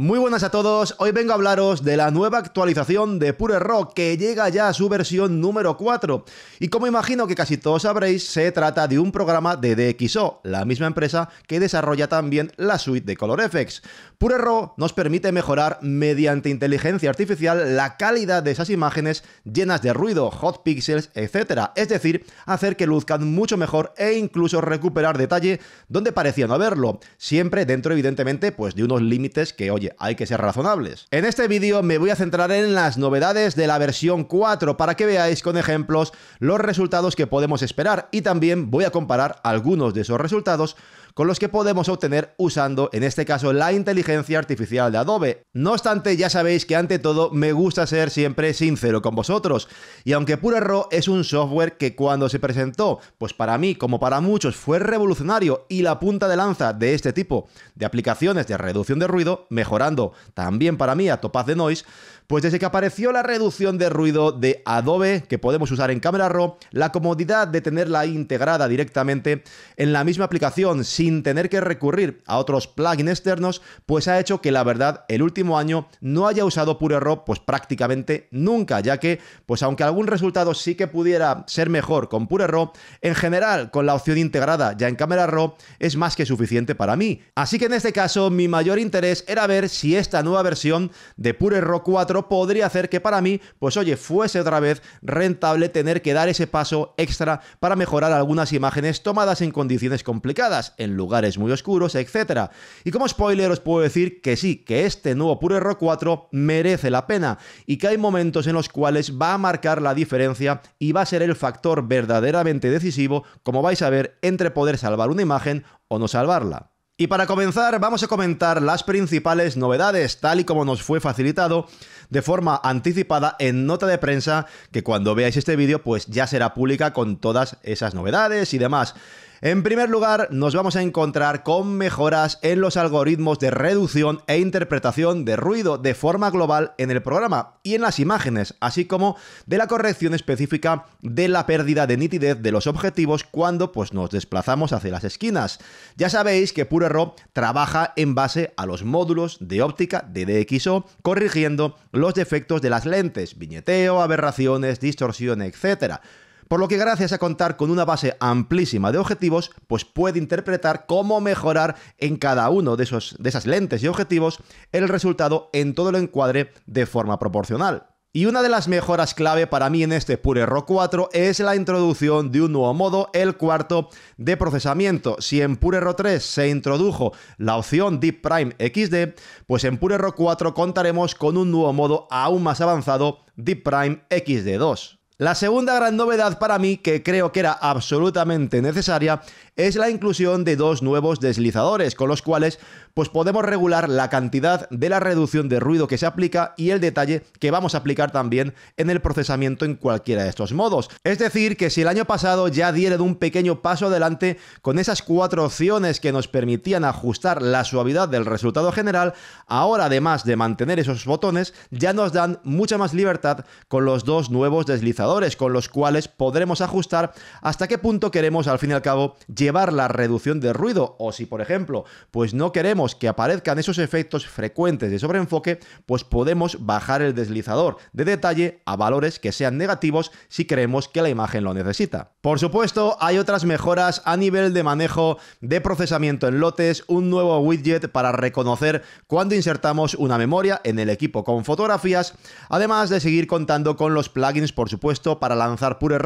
Muy buenas a todos, hoy vengo a hablaros de la nueva actualización de Pure Rock que llega ya a su versión número 4 y como imagino que casi todos sabréis se trata de un programa de DxO, la misma empresa que desarrolla también la suite de ColorFX. Pure Rock nos permite mejorar mediante inteligencia artificial la calidad de esas imágenes llenas de ruido, hot pixels, etc. Es decir, hacer que luzcan mucho mejor e incluso recuperar detalle donde parecía no haberlo, siempre dentro evidentemente pues de unos límites que oye hay que ser razonables. En este vídeo me voy a centrar en las novedades de la versión 4 para que veáis con ejemplos los resultados que podemos esperar y también voy a comparar algunos de esos resultados con los que podemos obtener usando, en este caso, la inteligencia artificial de Adobe. No obstante, ya sabéis que ante todo me gusta ser siempre sincero con vosotros, y aunque Raw es un software que cuando se presentó, pues para mí, como para muchos, fue revolucionario y la punta de lanza de este tipo de aplicaciones de reducción de ruido, mejorando también para mí a Topaz de Noise, pues desde que apareció la reducción de ruido de Adobe, que podemos usar en Camera Raw, la comodidad de tenerla integrada directamente en la misma aplicación sin tener que recurrir a otros plugins externos, pues ha hecho que la verdad el último año no haya usado Raw pues prácticamente nunca, ya que pues aunque algún resultado sí que pudiera ser mejor con Raw, en general con la opción integrada ya en cámara RAW es más que suficiente para mí. Así que en este caso mi mayor interés era ver si esta nueva versión de Raw 4 podría hacer que para mí pues oye fuese otra vez rentable tener que dar ese paso extra para mejorar algunas imágenes tomadas en condiciones complicadas, lugares muy oscuros, etc. Y como spoiler os puedo decir que sí, que este nuevo Pure error 4 merece la pena y que hay momentos en los cuales va a marcar la diferencia y va a ser el factor verdaderamente decisivo, como vais a ver, entre poder salvar una imagen o no salvarla. Y para comenzar, vamos a comentar las principales novedades, tal y como nos fue facilitado de forma anticipada en nota de prensa, que cuando veáis este vídeo, pues ya será pública con todas esas novedades y demás. En primer lugar, nos vamos a encontrar con mejoras en los algoritmos de reducción e interpretación de ruido de forma global en el programa y en las imágenes, así como de la corrección específica de la pérdida de nitidez de los objetivos cuando pues, nos desplazamos hacia las esquinas. Ya sabéis que PureRAW trabaja en base a los módulos de óptica de DxO, corrigiendo los defectos de las lentes, viñeteo, aberraciones, distorsión, etc. Por lo que gracias a contar con una base amplísima de objetivos, pues puede interpretar cómo mejorar en cada uno de, esos, de esas lentes y objetivos el resultado en todo el encuadre de forma proporcional. Y una de las mejoras clave para mí en este Pure 4 es la introducción de un nuevo modo, el cuarto de procesamiento. Si en Pure 3 se introdujo la opción Deep Prime XD, pues en Pure 4 contaremos con un nuevo modo aún más avanzado, Deep Prime XD2. La segunda gran novedad para mí, que creo que era absolutamente necesaria, es la inclusión de dos nuevos deslizadores, con los cuales pues podemos regular la cantidad de la reducción de ruido que se aplica y el detalle que vamos a aplicar también en el procesamiento en cualquiera de estos modos. Es decir, que si el año pasado ya dieron un pequeño paso adelante con esas cuatro opciones que nos permitían ajustar la suavidad del resultado general, ahora además de mantener esos botones, ya nos dan mucha más libertad con los dos nuevos deslizadores, con los cuales podremos ajustar hasta qué punto queremos al fin y al cabo llevar la reducción de ruido o si por ejemplo pues no queremos que aparezcan esos efectos frecuentes de sobreenfoque, pues podemos bajar el deslizador de detalle a valores que sean negativos si creemos que la imagen lo necesita. Por supuesto, hay otras mejoras a nivel de manejo de procesamiento en lotes, un nuevo widget para reconocer cuando insertamos una memoria en el equipo con fotografías, además de seguir contando con los plugins, por supuesto, para lanzar Pure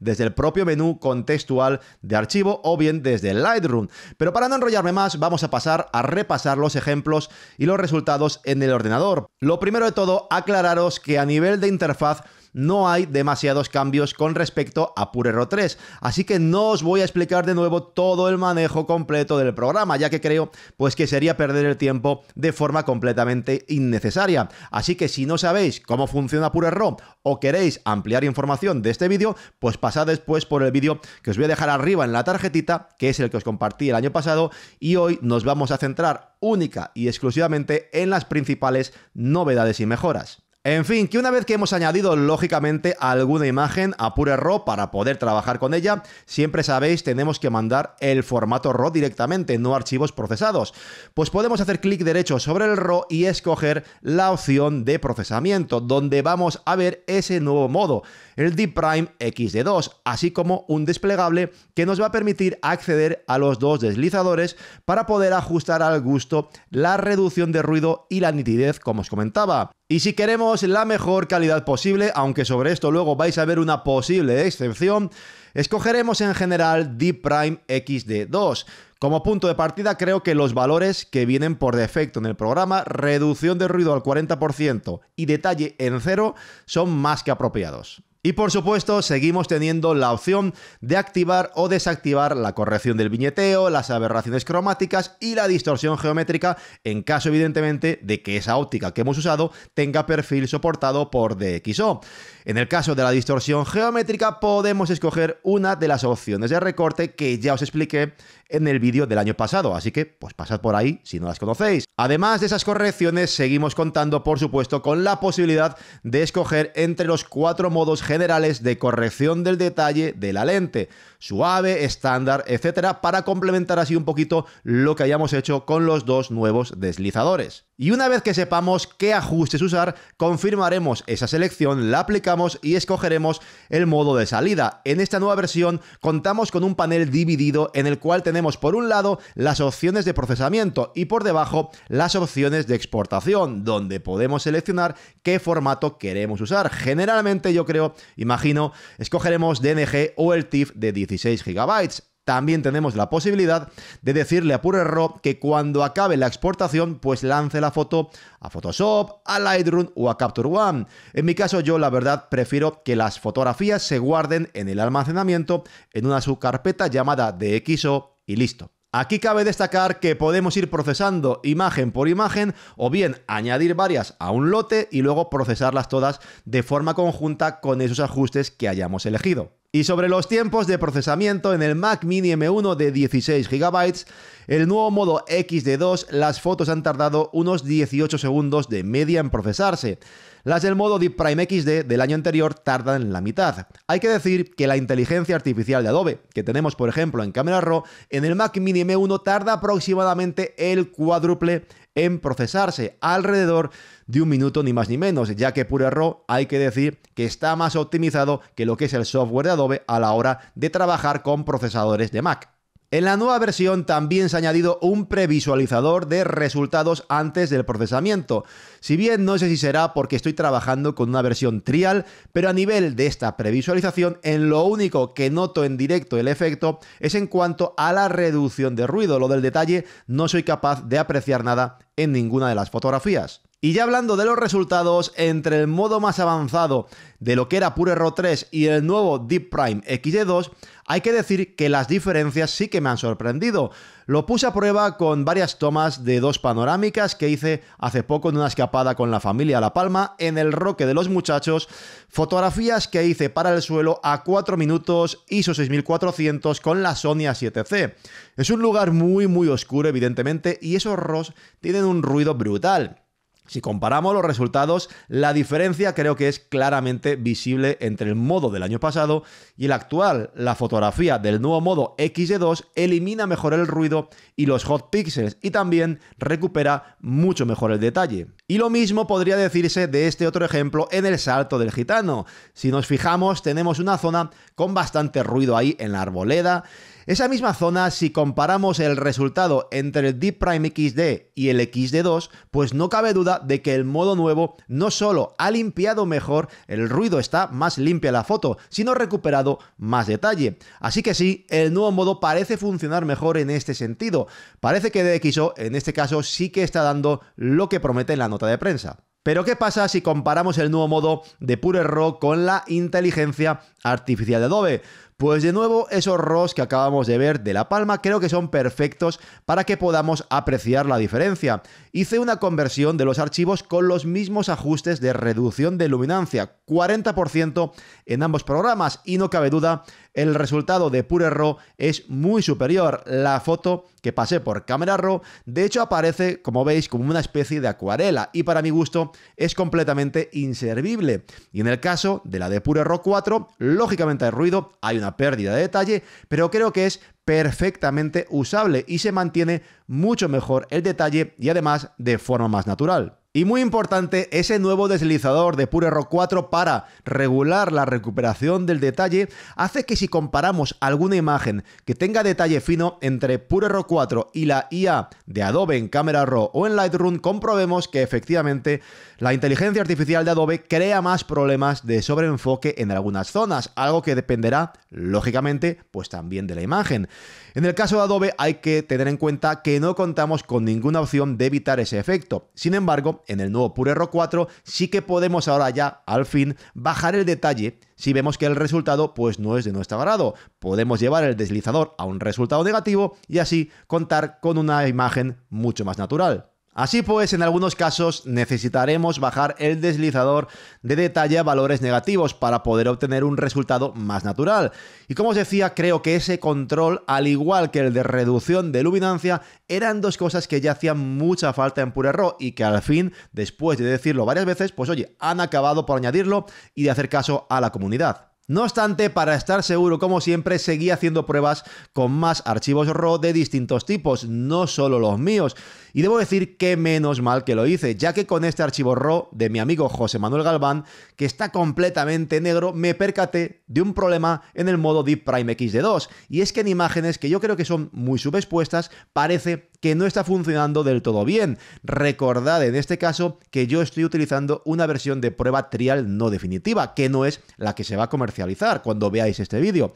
desde el propio menú contextual de archivo o bien desde Lightroom. Pero para no enrollarme más, vamos a pasar a repasar los ejemplos y los resultados en el ordenador. Lo primero de todo, aclararos que a nivel de interfaz no hay demasiados cambios con respecto a Purero 3. Así que no os voy a explicar de nuevo todo el manejo completo del programa, ya que creo pues que sería perder el tiempo de forma completamente innecesaria. Así que si no sabéis cómo funciona Purero o queréis ampliar información de este vídeo, pues pasad después por el vídeo que os voy a dejar arriba en la tarjetita, que es el que os compartí el año pasado, y hoy nos vamos a centrar única y exclusivamente en las principales novedades y mejoras. En fin, que una vez que hemos añadido lógicamente alguna imagen a pure RAW para poder trabajar con ella, siempre sabéis tenemos que mandar el formato RAW directamente, no archivos procesados. Pues podemos hacer clic derecho sobre el RAW y escoger la opción de procesamiento, donde vamos a ver ese nuevo modo, el Deep Prime XD2, así como un desplegable que nos va a permitir acceder a los dos deslizadores para poder ajustar al gusto la reducción de ruido y la nitidez como os comentaba. Y si queremos la mejor calidad posible, aunque sobre esto luego vais a ver una posible excepción, escogeremos en general Deep Prime XD2. Como punto de partida creo que los valores que vienen por defecto en el programa, reducción de ruido al 40% y detalle en cero, son más que apropiados. Y por supuesto, seguimos teniendo la opción de activar o desactivar la corrección del viñeteo, las aberraciones cromáticas y la distorsión geométrica en caso evidentemente de que esa óptica que hemos usado tenga perfil soportado por DXO. En el caso de la distorsión geométrica podemos escoger una de las opciones de recorte que ya os expliqué en el vídeo del año pasado, así que pues pasad por ahí si no las conocéis. Además de esas correcciones, seguimos contando por supuesto con la posibilidad de escoger entre los cuatro modos generales de corrección del detalle de la lente, suave, estándar, etcétera, para complementar así un poquito lo que hayamos hecho con los dos nuevos deslizadores. Y una vez que sepamos qué ajustes usar, confirmaremos esa selección, la aplicamos y escogeremos el modo de salida. En esta nueva versión contamos con un panel dividido en el cual tenemos por un lado las opciones de procesamiento y por debajo las opciones de exportación, donde podemos seleccionar qué formato queremos usar. Generalmente yo creo, imagino, escogeremos DNG o el TIFF de 16 GB también tenemos la posibilidad de decirle a RAW que cuando acabe la exportación, pues lance la foto a Photoshop, a Lightroom o a Capture One. En mi caso, yo la verdad prefiero que las fotografías se guarden en el almacenamiento en una subcarpeta llamada DXO y listo. Aquí cabe destacar que podemos ir procesando imagen por imagen o bien añadir varias a un lote y luego procesarlas todas de forma conjunta con esos ajustes que hayamos elegido. Y sobre los tiempos de procesamiento en el Mac Mini M1 de 16 GB, el nuevo modo xd 2, las fotos han tardado unos 18 segundos de media en procesarse. Las del modo Deep Prime XD del año anterior tardan la mitad. Hay que decir que la inteligencia artificial de Adobe, que tenemos por ejemplo en Camera Raw, en el Mac Mini M1 tarda aproximadamente el cuádruple en procesarse, alrededor de un minuto ni más ni menos, ya que Pure Raw hay que decir que está más optimizado que lo que es el software de Adobe a la hora de trabajar con procesadores de Mac. En la nueva versión también se ha añadido un previsualizador de resultados antes del procesamiento. Si bien no sé si será porque estoy trabajando con una versión trial, pero a nivel de esta previsualización, en lo único que noto en directo el efecto es en cuanto a la reducción de ruido. Lo del detalle no soy capaz de apreciar nada en ninguna de las fotografías. Y ya hablando de los resultados, entre el modo más avanzado de lo que era Pure Raw 3 y el nuevo Deep Prime XD2, hay que decir que las diferencias sí que me han sorprendido. Lo puse a prueba con varias tomas de dos panorámicas que hice hace poco en una escapada con la familia La Palma en el Roque de los Muchachos, fotografías que hice para el suelo a 4 minutos ISO 6400 con la Sony A7C. Es un lugar muy muy oscuro evidentemente y esos ROS tienen un ruido brutal. Si comparamos los resultados, la diferencia creo que es claramente visible entre el modo del año pasado y el actual. La fotografía del nuevo modo xd e 2 elimina mejor el ruido y los hot pixels y también recupera mucho mejor el detalle. Y lo mismo podría decirse de este otro ejemplo en el salto del gitano. Si nos fijamos, tenemos una zona con bastante ruido ahí en la arboleda esa misma zona, si comparamos el resultado entre el Deep Prime XD y el XD2, pues no cabe duda de que el modo nuevo no solo ha limpiado mejor, el ruido está más limpia la foto, sino recuperado más detalle. Así que sí, el nuevo modo parece funcionar mejor en este sentido. Parece que DxO en este caso sí que está dando lo que promete en la nota de prensa. Pero ¿qué pasa si comparamos el nuevo modo de Pure Raw con la inteligencia artificial de Adobe. Pues de nuevo, esos ROS que acabamos de ver de La Palma creo que son perfectos para que podamos apreciar la diferencia. Hice una conversión de los archivos con los mismos ajustes de reducción de luminancia, 40% en ambos programas, y no cabe duda, el resultado de Pure RAW es muy superior. La foto que pasé por cámara RAW, de hecho aparece, como veis, como una especie de acuarela, y para mi gusto es completamente inservible. Y en el caso de la de Pure RAW 4, Lógicamente hay ruido, hay una pérdida de detalle, pero creo que es perfectamente usable y se mantiene mucho mejor el detalle y además de forma más natural. Y muy importante, ese nuevo deslizador de Pure 4 para regular la recuperación del detalle hace que si comparamos alguna imagen que tenga detalle fino entre Pure 4 y la IA de Adobe en Camera Raw o en Lightroom, comprobemos que efectivamente la inteligencia artificial de Adobe crea más problemas de sobreenfoque en algunas zonas, algo que dependerá, lógicamente, pues también de la imagen. En el caso de Adobe hay que tener en cuenta que no contamos con ninguna opción de evitar ese efecto. Sin embargo, en el nuevo Pure 4 sí que podemos ahora ya, al fin, bajar el detalle si vemos que el resultado pues no es de nuestro agrado. Podemos llevar el deslizador a un resultado negativo y así contar con una imagen mucho más natural. Así pues, en algunos casos necesitaremos bajar el deslizador de detalle a valores negativos para poder obtener un resultado más natural. Y como os decía, creo que ese control, al igual que el de reducción de luminancia, eran dos cosas que ya hacían mucha falta en Pure Raw y que al fin, después de decirlo varias veces, pues oye, han acabado por añadirlo y de hacer caso a la comunidad. No obstante, para estar seguro, como siempre, seguí haciendo pruebas con más archivos RAW de distintos tipos, no solo los míos. Y debo decir que menos mal que lo hice, ya que con este archivo RAW de mi amigo José Manuel Galván, que está completamente negro, me percaté de un problema en el modo Deep Prime XD2, y es que en imágenes que yo creo que son muy subexpuestas, parece que no está funcionando del todo bien. Recordad en este caso que yo estoy utilizando una versión de prueba trial no definitiva, que no es la que se va a comercializar cuando veáis este vídeo.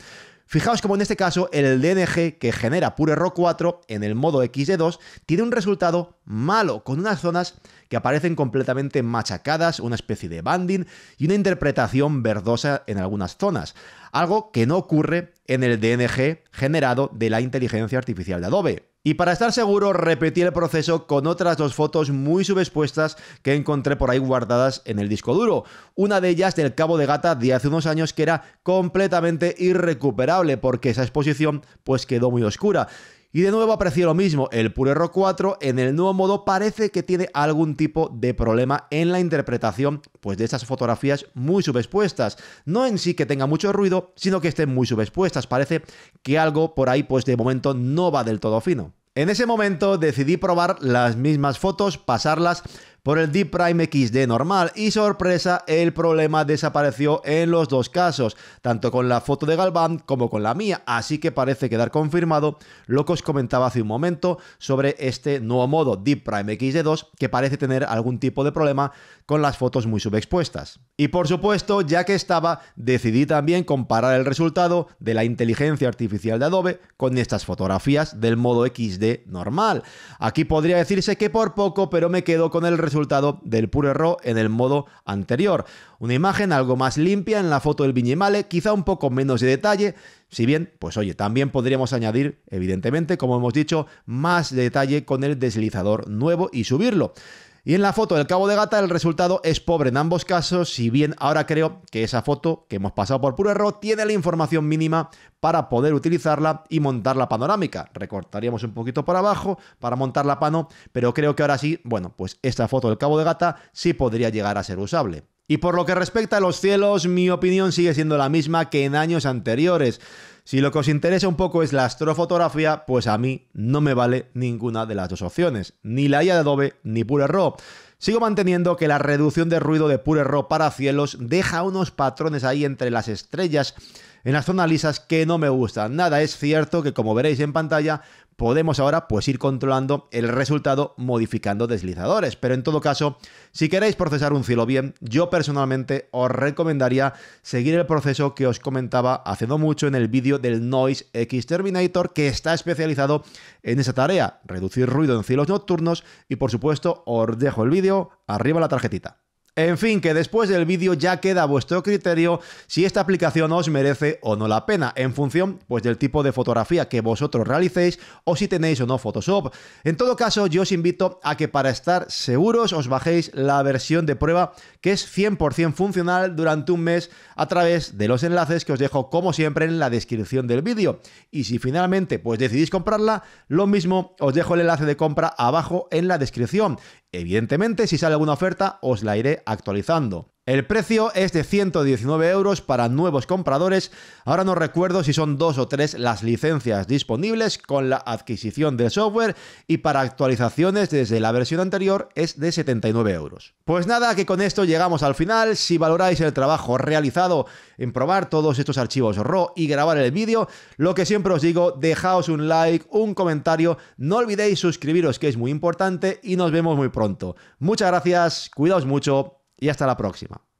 Fijaos como en este caso el DNG que genera Pure ro 4 en el modo XD2 tiene un resultado malo, con unas zonas que aparecen completamente machacadas, una especie de banding y una interpretación verdosa en algunas zonas, algo que no ocurre en el DNG generado de la inteligencia artificial de Adobe. Y para estar seguro, repetí el proceso con otras dos fotos muy subexpuestas que encontré por ahí guardadas en el disco duro. Una de ellas del cabo de gata de hace unos años que era completamente irrecuperable porque esa exposición pues quedó muy oscura. Y de nuevo apareció lo mismo, el error 4 en el nuevo modo parece que tiene algún tipo de problema en la interpretación pues, de estas fotografías muy subexpuestas. No en sí que tenga mucho ruido, sino que estén muy subexpuestas. Parece que algo por ahí pues de momento no va del todo fino. En ese momento decidí probar las mismas fotos, pasarlas por el Deep Prime XD normal y sorpresa, el problema desapareció en los dos casos, tanto con la foto de Galván como con la mía, así que parece quedar confirmado lo que os comentaba hace un momento sobre este nuevo modo Deep Prime XD2 que parece tener algún tipo de problema con las fotos muy subexpuestas. Y por supuesto, ya que estaba, decidí también comparar el resultado de la inteligencia artificial de Adobe con estas fotografías del modo XD normal. Aquí podría decirse que por poco, pero me quedo con el resultado del Pure Raw en el modo anterior. Una imagen algo más limpia en la foto del Viñemale, quizá un poco menos de detalle, si bien, pues oye, también podríamos añadir, evidentemente, como hemos dicho, más detalle con el deslizador nuevo y subirlo. Y en la foto del cabo de gata el resultado es pobre en ambos casos, si bien ahora creo que esa foto que hemos pasado por puro error tiene la información mínima para poder utilizarla y montar la panorámica. Recortaríamos un poquito por abajo para montar la pano, pero creo que ahora sí, bueno, pues esta foto del cabo de gata sí podría llegar a ser usable. Y por lo que respecta a los cielos, mi opinión sigue siendo la misma que en años anteriores. Si lo que os interesa un poco es la astrofotografía, pues a mí no me vale ninguna de las dos opciones, ni la IA de Adobe ni Pure Raw. Sigo manteniendo que la reducción de ruido de Pure Raw para cielos deja unos patrones ahí entre las estrellas en las zonas lisas que no me gustan. Nada, es cierto que como veréis en pantalla, podemos ahora pues ir controlando el resultado modificando deslizadores. Pero en todo caso, si queréis procesar un cielo bien, yo personalmente os recomendaría seguir el proceso que os comentaba hace no mucho en el vídeo del Noise X Terminator, que está especializado en esa tarea, reducir ruido en cielos nocturnos. Y por supuesto, os dejo el vídeo arriba la tarjetita. En fin, que después del vídeo ya queda a vuestro criterio si esta aplicación os merece o no la pena, en función pues del tipo de fotografía que vosotros realicéis o si tenéis o no Photoshop. En todo caso, yo os invito a que para estar seguros os bajéis la versión de prueba que es 100% funcional durante un mes a través de los enlaces que os dejo como siempre en la descripción del vídeo. Y si finalmente pues decidís comprarla, lo mismo os dejo el enlace de compra abajo en la descripción. Evidentemente, si sale alguna oferta, os la iré actualizando. El precio es de 119 euros para nuevos compradores. Ahora no recuerdo si son dos o tres las licencias disponibles con la adquisición del software y para actualizaciones desde la versión anterior es de 79 euros. Pues nada, que con esto llegamos al final. Si valoráis el trabajo realizado en probar todos estos archivos RAW y grabar el vídeo, lo que siempre os digo, dejaos un like, un comentario, no olvidéis suscribiros que es muy importante y nos vemos muy pronto. Muchas gracias, cuidaos mucho y hasta la próxima.